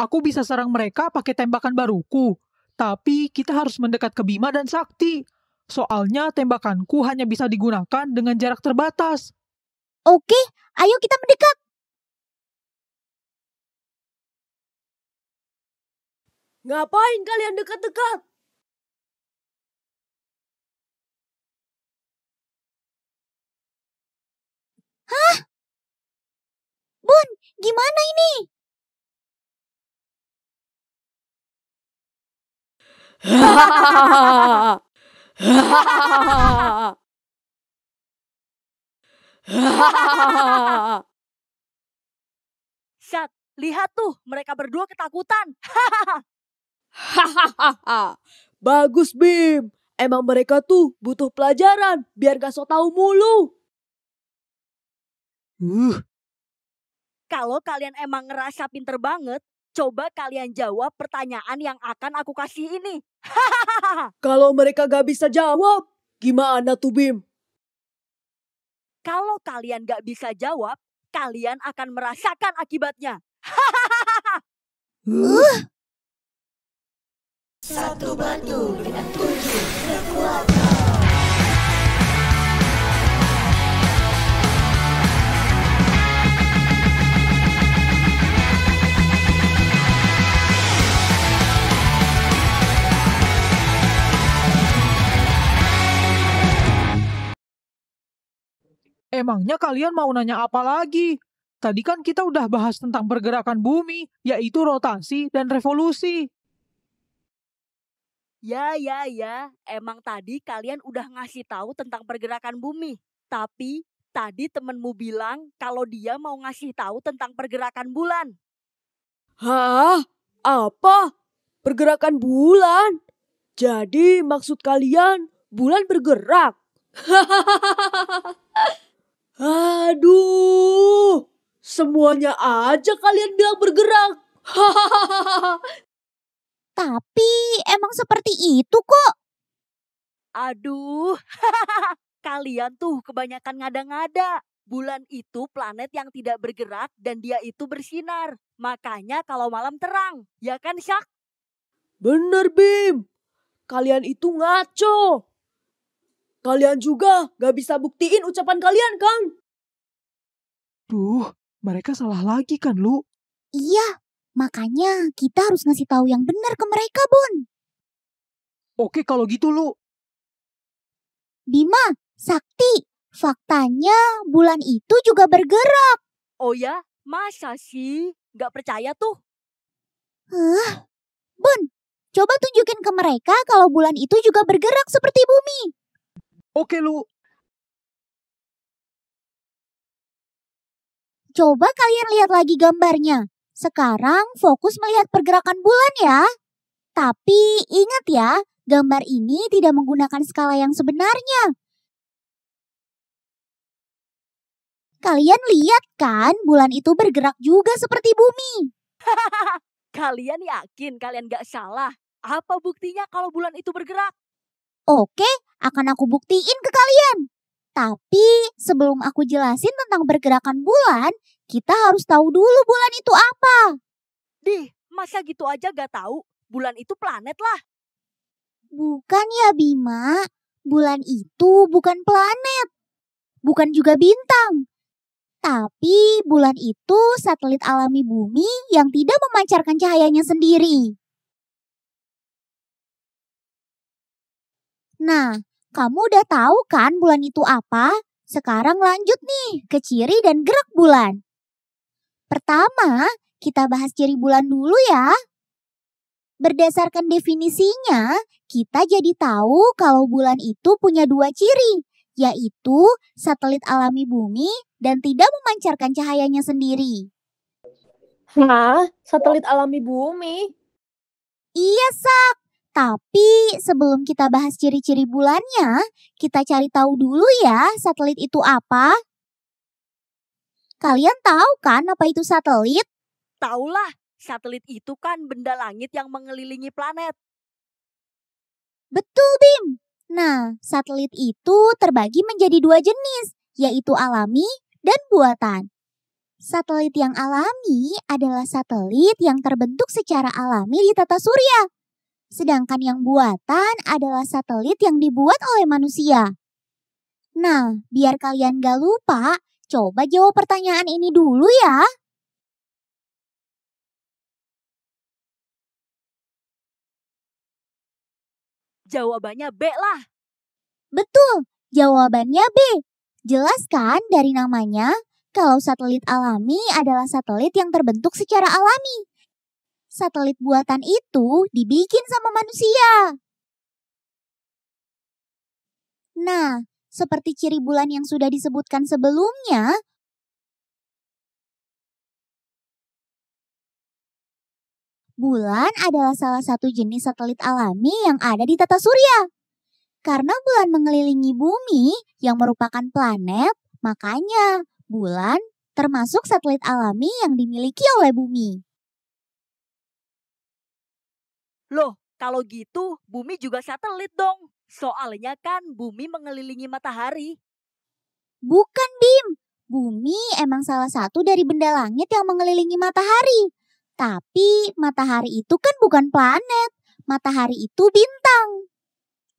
Aku bisa serang mereka pakai tembakan baruku, tapi kita harus mendekat ke Bima dan Sakti. Soalnya tembakanku hanya bisa digunakan dengan jarak terbatas. Oke, ayo kita mendekat. Ngapain kalian dekat-dekat? Hah? Bun, gimana ini? Sat, lihat tuh mereka berdua ketakutan. Hahaha, bagus Bim. Emang mereka tuh butuh pelajaran biar gak so tau mulu. Uh. Kalau kalian emang ngerasa pinter banget, Coba kalian jawab pertanyaan yang akan aku kasih ini. Kalau mereka gak bisa jawab, gimana tuh Bim? Kalau kalian gak bisa jawab, kalian akan merasakan akibatnya. Satu batu dengan tujuh. Emangnya kalian mau nanya apa lagi? Tadi kan kita udah bahas tentang pergerakan bumi, yaitu rotasi dan revolusi. Ya, ya, ya. Emang tadi kalian udah ngasih tahu tentang pergerakan bumi. Tapi tadi temenmu bilang kalau dia mau ngasih tahu tentang pergerakan bulan. Hah? Apa? Pergerakan bulan? Jadi maksud kalian bulan bergerak? Hahaha. Aduh, semuanya aja kalian bilang bergerak. Tapi emang seperti itu kok. Aduh, kalian tuh kebanyakan ngada-ngada. Bulan itu planet yang tidak bergerak dan dia itu bersinar. Makanya kalau malam terang, ya kan Syak? Bener Bim, kalian itu ngaco. Kalian juga gak bisa buktiin ucapan kalian, Kang. Duh, mereka salah lagi kan, Lu? Iya, makanya kita harus ngasih tahu yang benar ke mereka, Bun. Oke kalau gitu, Lu. Bima, Sakti, faktanya bulan itu juga bergerak. Oh ya? Masa sih? Gak percaya tuh. Hah? Bun, coba tunjukin ke mereka kalau bulan itu juga bergerak seperti bumi. Oke lu. Coba kalian lihat lagi gambarnya. Sekarang fokus melihat pergerakan bulan ya. Tapi ingat ya, gambar ini tidak menggunakan skala yang sebenarnya. Kalian lihat kan, bulan itu bergerak juga seperti bumi. kalian yakin kalian gak salah? Apa buktinya kalau bulan itu bergerak? Oke, akan aku buktiin ke kalian. Tapi sebelum aku jelasin tentang pergerakan bulan, kita harus tahu dulu bulan itu apa. Dih, masa gitu aja gak tahu? Bulan itu planet lah. Bukan ya Bima, bulan itu bukan planet. Bukan juga bintang. Tapi bulan itu satelit alami bumi yang tidak memancarkan cahayanya sendiri. Nah, kamu udah tahu kan bulan itu apa? Sekarang lanjut nih ke ciri dan gerak bulan. Pertama, kita bahas ciri bulan dulu ya. Berdasarkan definisinya, kita jadi tahu kalau bulan itu punya dua ciri, yaitu satelit alami bumi dan tidak memancarkan cahayanya sendiri. Nah, Satelit alami bumi? Iya, Sak. Tapi sebelum kita bahas ciri-ciri bulannya, kita cari tahu dulu ya satelit itu apa. Kalian tahu kan apa itu satelit? Taulah, satelit itu kan benda langit yang mengelilingi planet. Betul, Bim. Nah, satelit itu terbagi menjadi dua jenis, yaitu alami dan buatan. Satelit yang alami adalah satelit yang terbentuk secara alami di tata surya sedangkan yang buatan adalah satelit yang dibuat oleh manusia. Nah, biar kalian gak lupa, coba jawab pertanyaan ini dulu ya. Jawabannya B lah. Betul, jawabannya B. Jelaskan dari namanya kalau satelit alami adalah satelit yang terbentuk secara alami satelit buatan itu dibikin sama manusia. Nah, seperti ciri bulan yang sudah disebutkan sebelumnya, bulan adalah salah satu jenis satelit alami yang ada di tata surya. Karena bulan mengelilingi bumi yang merupakan planet, makanya bulan termasuk satelit alami yang dimiliki oleh bumi. Loh, kalau gitu bumi juga satelit dong. Soalnya kan bumi mengelilingi matahari. Bukan, Bim. Bumi emang salah satu dari benda langit yang mengelilingi matahari. Tapi matahari itu kan bukan planet. Matahari itu bintang.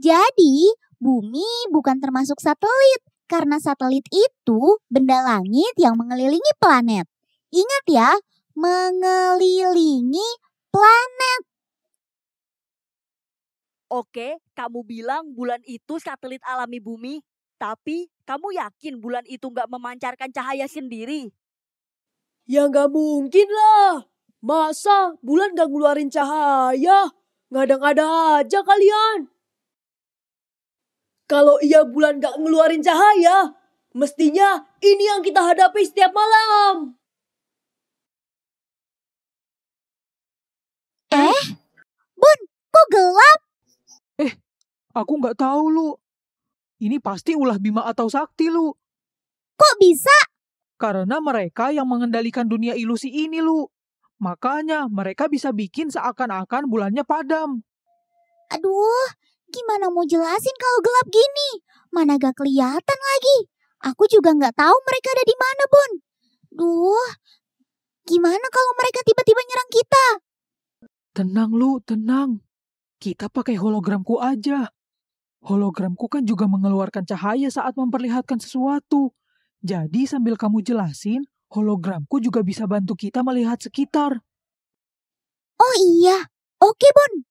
Jadi, bumi bukan termasuk satelit karena satelit itu benda langit yang mengelilingi planet. Ingat ya, mengelilingi planet. Oke, kamu bilang bulan itu satelit alami bumi, tapi kamu yakin bulan itu nggak memancarkan cahaya sendiri? Ya nggak mungkin lah. Masa bulan nggak ngeluarin cahaya? Ngadang-ada aja kalian. Kalau iya bulan nggak ngeluarin cahaya, mestinya ini yang kita hadapi setiap malam. Eh, Bun, kok gelap? Eh, aku nggak tahu lu. Ini pasti ulah Bima atau Sakti lu. Kok bisa? Karena mereka yang mengendalikan dunia ilusi ini lu. Makanya mereka bisa bikin seakan-akan bulannya padam. Aduh, gimana mau jelasin kalau gelap gini? Mana gak kelihatan lagi. Aku juga nggak tahu mereka ada di mana, Bun. Duh, gimana kalau mereka tiba-tiba nyerang kita? Tenang lu, tenang. Kita pakai hologramku aja. Hologramku kan juga mengeluarkan cahaya saat memperlihatkan sesuatu. Jadi sambil kamu jelasin, hologramku juga bisa bantu kita melihat sekitar. Oh iya, oke Bon.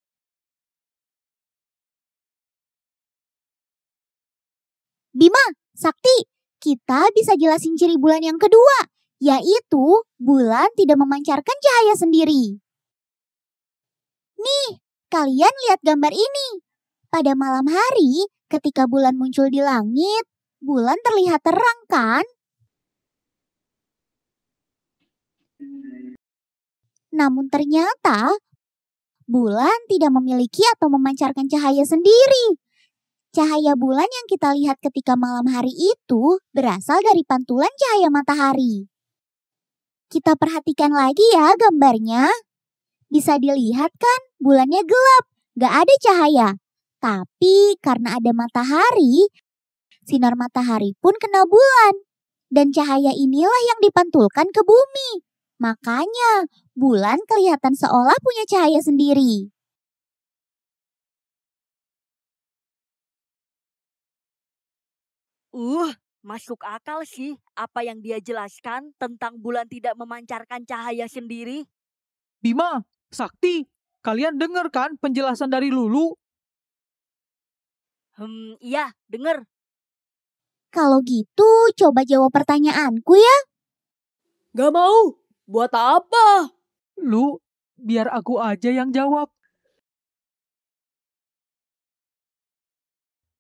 Bima, Sakti, kita bisa jelasin ciri bulan yang kedua, yaitu bulan tidak memancarkan cahaya sendiri. Nih, kalian lihat gambar ini. Pada malam hari, ketika bulan muncul di langit, bulan terlihat terang kan? Namun ternyata bulan tidak memiliki atau memancarkan cahaya sendiri. Cahaya bulan yang kita lihat ketika malam hari itu berasal dari pantulan cahaya matahari. Kita perhatikan lagi ya gambarnya. Bisa dilihat kan bulannya gelap, gak ada cahaya. Tapi karena ada matahari, sinar matahari pun kena bulan. Dan cahaya inilah yang dipantulkan ke bumi. Makanya bulan kelihatan seolah punya cahaya sendiri. Uh, masuk akal sih apa yang dia jelaskan tentang bulan tidak memancarkan cahaya sendiri. Bima, Sakti, kalian dengar kan penjelasan dari Lulu? Hmm, iya, dengar. Kalau gitu, coba jawab pertanyaanku ya. Gak mau. Buat apa? Lu, biar aku aja yang jawab.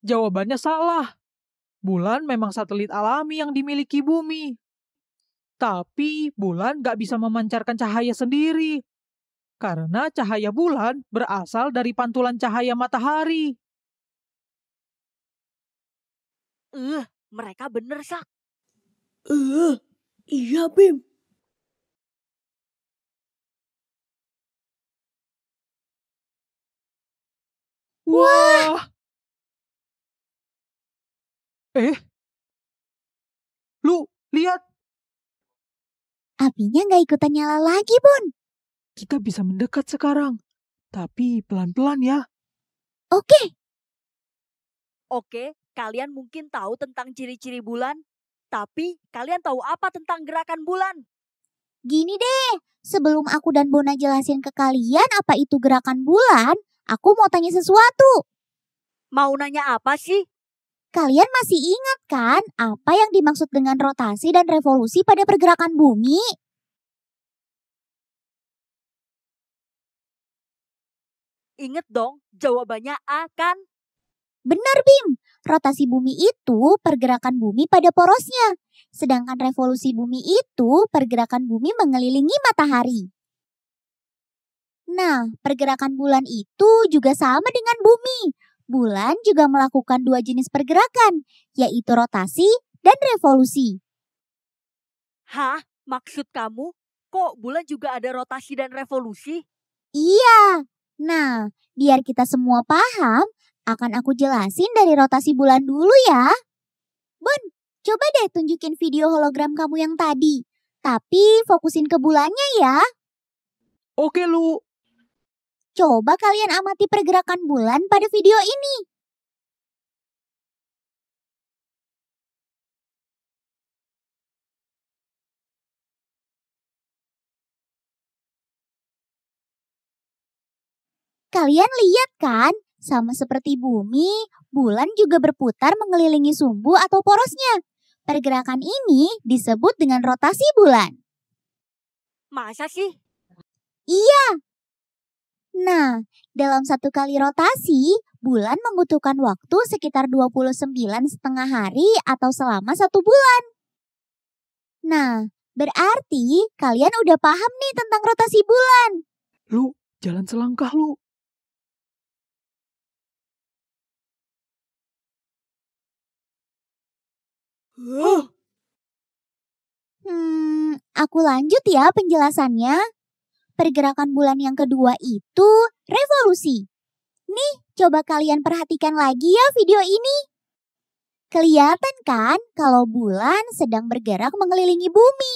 Jawabannya salah. Bulan memang satelit alami yang dimiliki bumi. Tapi bulan gak bisa memancarkan cahaya sendiri karena cahaya bulan berasal dari pantulan cahaya matahari. Eh, uh, mereka bener, Sak. Eh, uh, iya, Bim. Wah. Wah. Eh. Lu, lihat. Apinya nggak ikutan nyala lagi, Bun. Kita bisa mendekat sekarang, tapi pelan-pelan ya. Oke. Oke, kalian mungkin tahu tentang ciri-ciri bulan, tapi kalian tahu apa tentang gerakan bulan? Gini deh, sebelum aku dan Bona jelasin ke kalian apa itu gerakan bulan, aku mau tanya sesuatu. Mau nanya apa sih? Kalian masih ingat kan apa yang dimaksud dengan rotasi dan revolusi pada pergerakan bumi? Ingat dong, jawabannya akan. Benar, Bim. Rotasi bumi itu pergerakan bumi pada porosnya. Sedangkan revolusi bumi itu pergerakan bumi mengelilingi matahari. Nah, pergerakan bulan itu juga sama dengan bumi. Bulan juga melakukan dua jenis pergerakan, yaitu rotasi dan revolusi. Hah? Maksud kamu, kok bulan juga ada rotasi dan revolusi? Iya, Nah, biar kita semua paham, akan aku jelasin dari rotasi bulan dulu ya. Bun, coba deh tunjukin video hologram kamu yang tadi. Tapi fokusin ke bulannya ya. Oke, Lu. Coba kalian amati pergerakan bulan pada video ini. Kalian lihat kan, sama seperti bumi, bulan juga berputar mengelilingi sumbu atau porosnya. Pergerakan ini disebut dengan rotasi bulan. Masa sih? Iya. Nah, dalam satu kali rotasi, bulan membutuhkan waktu sekitar 29 setengah hari atau selama satu bulan. Nah, berarti kalian udah paham nih tentang rotasi bulan. Lu, jalan selangkah lu. Huh? Oh. Hmm, aku lanjut ya penjelasannya. Pergerakan bulan yang kedua itu revolusi. Nih, coba kalian perhatikan lagi ya video ini. Kelihatan kan kalau bulan sedang bergerak mengelilingi bumi.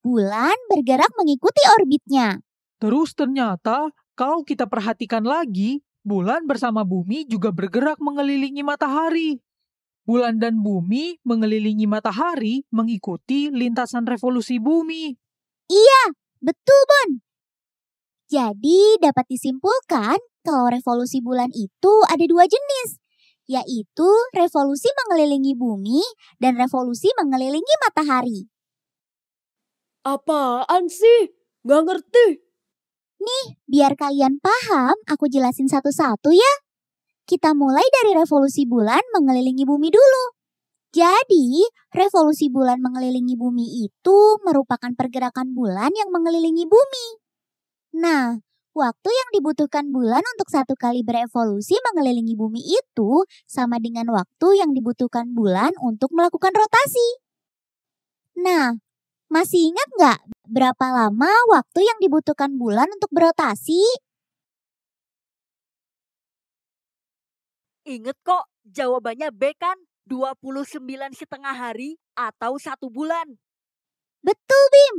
Bulan bergerak mengikuti orbitnya. Terus ternyata kalau kita perhatikan lagi, bulan bersama bumi juga bergerak mengelilingi matahari bulan dan bumi mengelilingi matahari mengikuti lintasan revolusi bumi. Iya, betul Bon. Jadi dapat disimpulkan kalau revolusi bulan itu ada dua jenis, yaitu revolusi mengelilingi bumi dan revolusi mengelilingi matahari. Apaan sih? Gak ngerti. Nih, biar kalian paham, aku jelasin satu-satu ya kita mulai dari revolusi bulan mengelilingi bumi dulu. Jadi, revolusi bulan mengelilingi bumi itu merupakan pergerakan bulan yang mengelilingi bumi. Nah, waktu yang dibutuhkan bulan untuk satu kali berevolusi mengelilingi bumi itu sama dengan waktu yang dibutuhkan bulan untuk melakukan rotasi. Nah, masih ingat nggak berapa lama waktu yang dibutuhkan bulan untuk berotasi? inget kok, jawabannya B kan? 29 setengah hari atau satu bulan. Betul, Bim.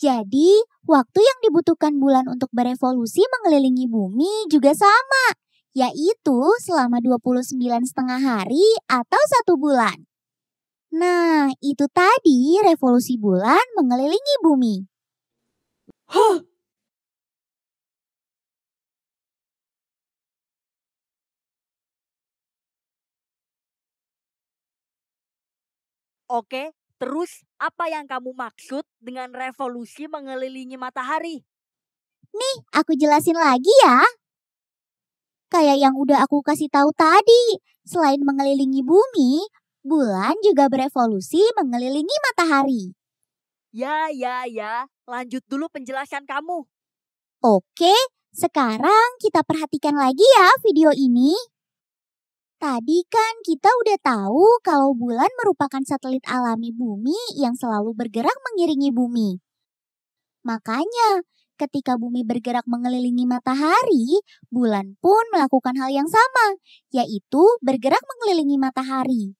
Jadi, waktu yang dibutuhkan bulan untuk berevolusi mengelilingi bumi juga sama, yaitu selama 29 setengah hari atau satu bulan. Nah, itu tadi revolusi bulan mengelilingi bumi. Hah, Oke, terus apa yang kamu maksud dengan revolusi mengelilingi matahari? Nih, aku jelasin lagi ya. Kayak yang udah aku kasih tahu tadi, selain mengelilingi bumi, bulan juga berevolusi mengelilingi matahari. Ya, ya, ya. Lanjut dulu penjelasan kamu. Oke, sekarang kita perhatikan lagi ya video ini. Tadi kan kita udah tahu kalau bulan merupakan satelit alami bumi yang selalu bergerak mengiringi bumi. Makanya, ketika bumi bergerak mengelilingi matahari, bulan pun melakukan hal yang sama, yaitu bergerak mengelilingi matahari.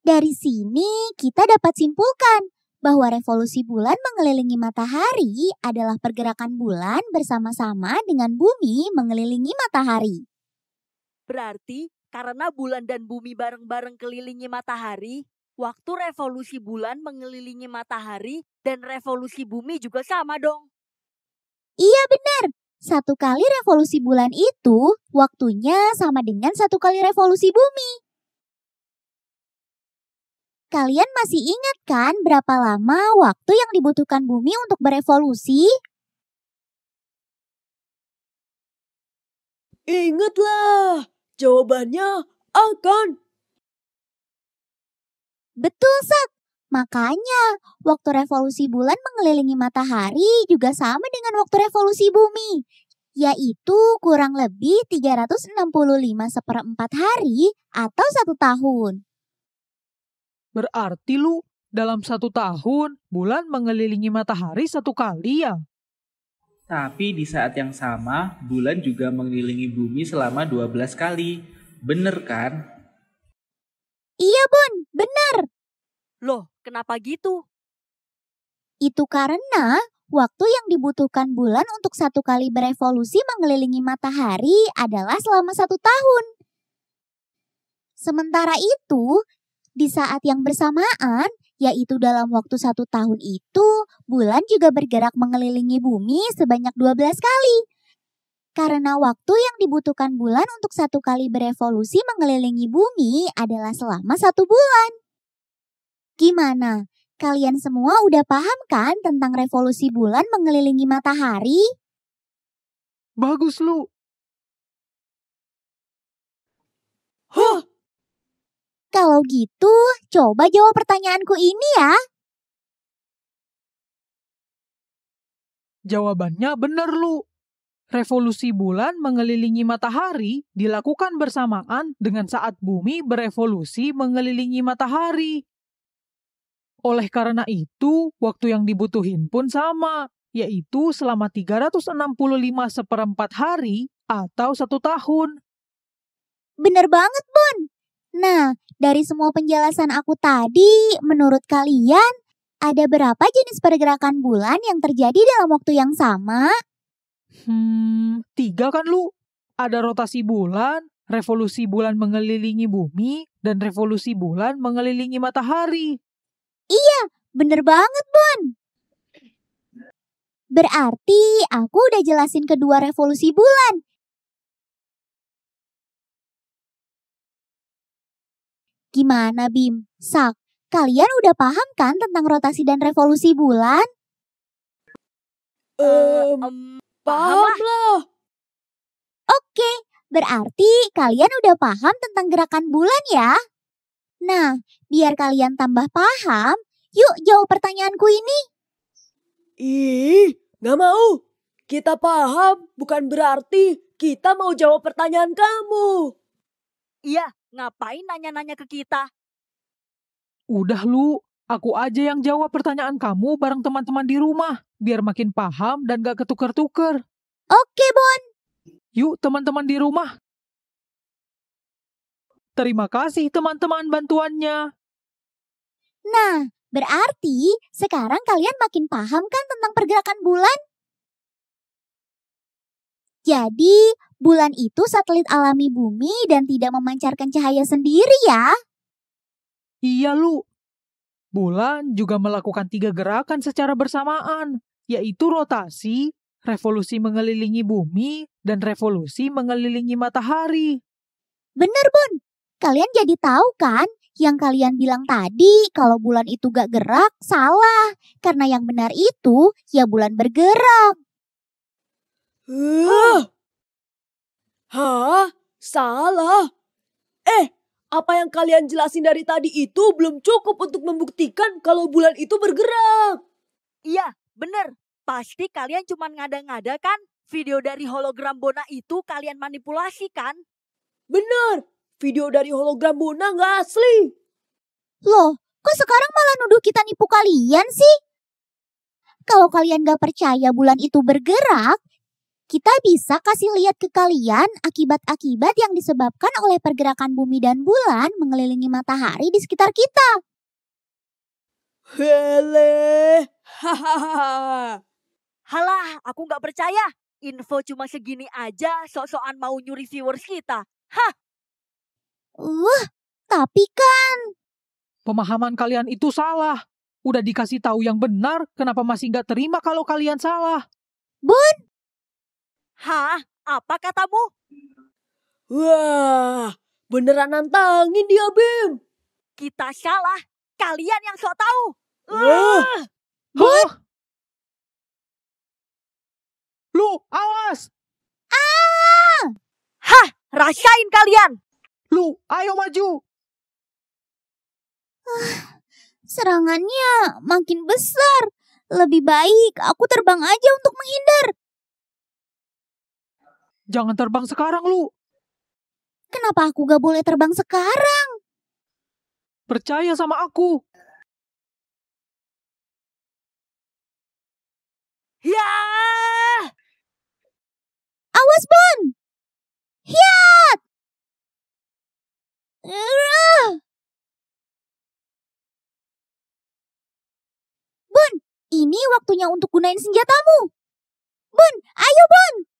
Dari sini kita dapat simpulkan bahwa revolusi bulan mengelilingi matahari adalah pergerakan bulan bersama-sama dengan bumi mengelilingi matahari. Berarti karena bulan dan bumi bareng-bareng kelilingi matahari, waktu revolusi bulan mengelilingi matahari dan revolusi bumi juga sama dong. Iya benar. Satu kali revolusi bulan itu waktunya sama dengan satu kali revolusi bumi. Kalian masih ingat kan berapa lama waktu yang dibutuhkan bumi untuk berevolusi? Ingatlah, Jawabannya akan. Betul, Sak. Makanya, waktu revolusi bulan mengelilingi matahari juga sama dengan waktu revolusi bumi, yaitu kurang lebih 365 seperempat hari atau satu tahun. Berarti lu dalam satu tahun bulan mengelilingi matahari satu kali ya? Tapi di saat yang sama, bulan juga mengelilingi bumi selama 12 kali. Bener kan? Iya, Bun. Bener. Loh, kenapa gitu? Itu karena waktu yang dibutuhkan bulan untuk satu kali berevolusi mengelilingi matahari adalah selama satu tahun. Sementara itu, di saat yang bersamaan, yaitu dalam waktu satu tahun itu bulan juga bergerak mengelilingi bumi sebanyak 12 kali. Karena waktu yang dibutuhkan bulan untuk satu kali berevolusi mengelilingi bumi adalah selama satu bulan. Gimana? Kalian semua udah paham kan tentang revolusi bulan mengelilingi matahari? Bagus lu. Huh, kalau gitu, coba jawab pertanyaanku ini ya. Jawabannya benar lu. Revolusi bulan mengelilingi matahari dilakukan bersamaan dengan saat bumi berevolusi mengelilingi matahari. Oleh karena itu, waktu yang dibutuhin pun sama, yaitu selama 365 seperempat hari atau satu tahun. Bener banget, Bun. Nah, dari semua penjelasan aku tadi, menurut kalian ada berapa jenis pergerakan bulan yang terjadi dalam waktu yang sama? Hmm, tiga kan lu? Ada rotasi bulan, revolusi bulan mengelilingi bumi, dan revolusi bulan mengelilingi matahari. Iya, bener banget, Bun. Berarti aku udah jelasin kedua revolusi bulan, Gimana Bim? Sak, kalian udah paham kan tentang rotasi dan revolusi bulan? Um, um paham lah. Oke, berarti kalian udah paham tentang gerakan bulan ya? Nah, biar kalian tambah paham, yuk jawab pertanyaanku ini. Ih, gak mau. Kita paham bukan berarti kita mau jawab pertanyaan kamu. Iya, Ngapain nanya-nanya ke kita? Udah lu, aku aja yang jawab pertanyaan kamu bareng teman-teman di rumah. Biar makin paham dan gak ketuker-tuker. Oke, bun. Yuk teman-teman di rumah. Terima kasih teman-teman bantuannya. Nah, berarti sekarang kalian makin paham kan tentang pergerakan bulan? Jadi, bulan itu satelit alami bumi dan tidak memancarkan cahaya sendiri ya? Iya, Lu. Bulan juga melakukan tiga gerakan secara bersamaan, yaitu rotasi, revolusi mengelilingi bumi, dan revolusi mengelilingi matahari. Bener, Bun. Kalian jadi tahu kan yang kalian bilang tadi kalau bulan itu gak gerak salah. Karena yang benar itu ya bulan bergerak. Hah? Hah? Salah? Eh, apa yang kalian jelasin dari tadi itu belum cukup untuk membuktikan kalau bulan itu bergerak. Iya, benar. Pasti kalian cuma ngada-ngada kan? Video dari hologram Bona itu kalian manipulasi kan? Benar, video dari hologram Bona nggak asli. Loh, kok sekarang malah nuduh kita nipu kalian sih? Kalau kalian gak percaya bulan itu bergerak, kita bisa kasih lihat ke kalian akibat-akibat yang disebabkan oleh pergerakan bumi dan bulan mengelilingi matahari di sekitar kita. Hele, hahaha. Halah, aku nggak percaya. Info cuma segini aja, sok-sokan mau nyuri viewers kita. Hah? Uh, tapi kan... Pemahaman kalian itu salah. Udah dikasih tahu yang benar, kenapa masih nggak terima kalau kalian salah? Bun, Hah? Apa katamu? Wah, beneran nantangin dia, Bim. Kita salah. Kalian yang sok tahu. Wah. Huh? Lu, awas. Ah! Hah, rasain kalian. Lu, ayo maju. Ah, serangannya makin besar. Lebih baik aku terbang aja untuk menghindar. Jangan terbang sekarang lu. Kenapa aku gak boleh terbang sekarang? Percaya sama aku. Ya! Awas, Bun! Hiat! Bun, ini waktunya untuk gunain senjatamu. Bun, ayo Bun!